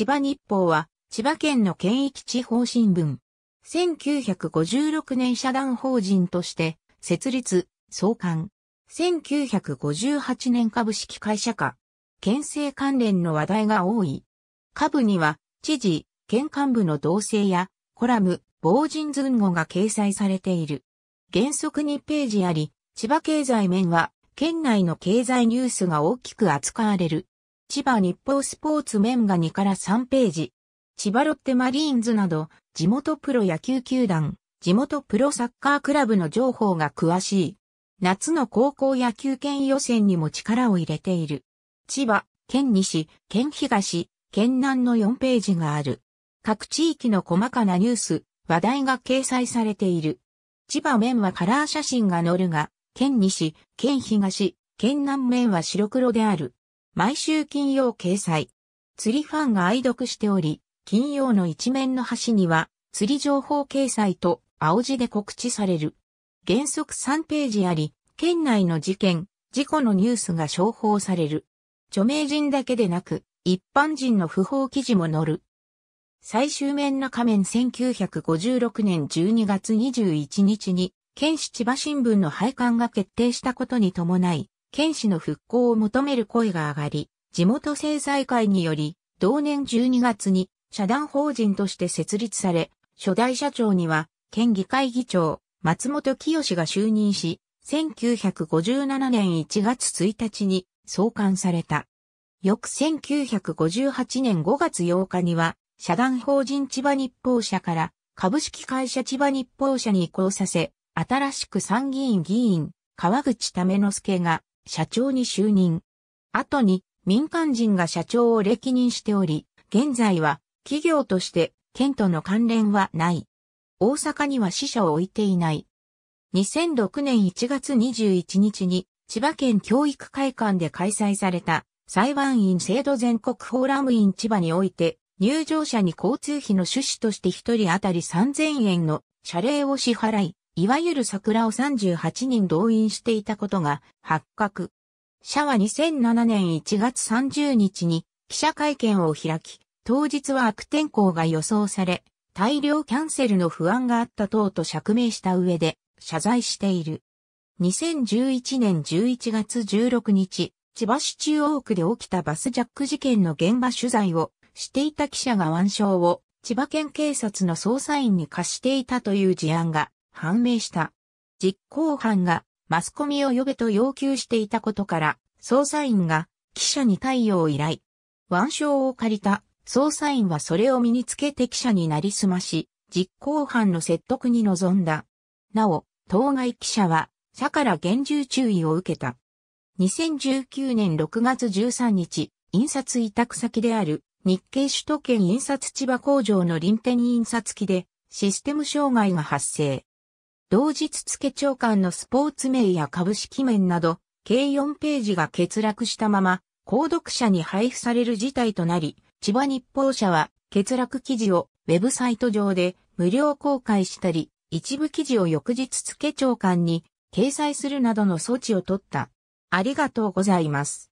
千葉日報は、千葉県の県域地方新聞。1956年社団法人として、設立、創刊。1958年株式会社化。県政関連の話題が多い。下部には、知事、県幹部の同性や、コラム、防人図語が掲載されている。原則2ページあり、千葉経済面は、県内の経済ニュースが大きく扱われる。千葉日報スポーツ面が2から3ページ。千葉ロッテマリーンズなど、地元プロ野球球団、地元プロサッカークラブの情報が詳しい。夏の高校野球県予選にも力を入れている。千葉、県西、県東、県南の4ページがある。各地域の細かなニュース、話題が掲載されている。千葉面はカラー写真が載るが、県西、県東、県南面は白黒である。毎週金曜掲載。釣りファンが愛読しており、金曜の一面の端には、釣り情報掲載と青字で告知される。原則3ページあり、県内の事件、事故のニュースが商報される。著名人だけでなく、一般人の不法記事も載る。最終面の仮面1956年12月21日に、県市千葉新聞の廃刊が決定したことに伴い、県市の復興を求める声が上がり、地元政財会により、同年12月に社団法人として設立され、初代社長には、県議会議長、松本清が就任し、1957年1月1日に創刊された。翌1958年5月8日には、社団法人千葉日報社から株式会社千葉日報社に移行させ、新しく参議院議員、川口為之助が社長に就任。後に民間人が社長を歴任しており、現在は企業として県との関連はない。大阪には支社を置いていない。2006年1月21日に千葉県教育会館で開催された裁判員制度全国フォーラムイン千葉において入場者に交通費の趣旨として1人当たり3000円の謝礼を支払い、いわゆる桜を38人動員していたことが発覚。社は2007年1月30日に記者会見を開き、当日は悪天候が予想され、大量キャンセルの不安があった等と釈明した上で謝罪している。2011年11月16日、千葉市中央区で起きたバスジャック事件の現場取材をしていた記者が腕章を千葉県警察の捜査員に貸していたという事案が判明した。実行犯がマスコミを呼べと要求していたことから、捜査員が記者に対応を依頼。腕章を借りた捜査員はそれを身につけて記者になりすまし、実行犯の説得に臨んだ。なお、当該記者は、社から厳重注意を受けた。2019年6月13日、印刷委託先である日経首都圏印刷千葉工場の臨に印刷機でシステム障害が発生。同日付長官のスポーツ名や株式面など、計4ページが欠落したまま、購読者に配布される事態となり、千葉日報社は欠落記事をウェブサイト上で無料公開したり、一部記事を翌日付長官に掲載するなどの措置を取った。ありがとうございます。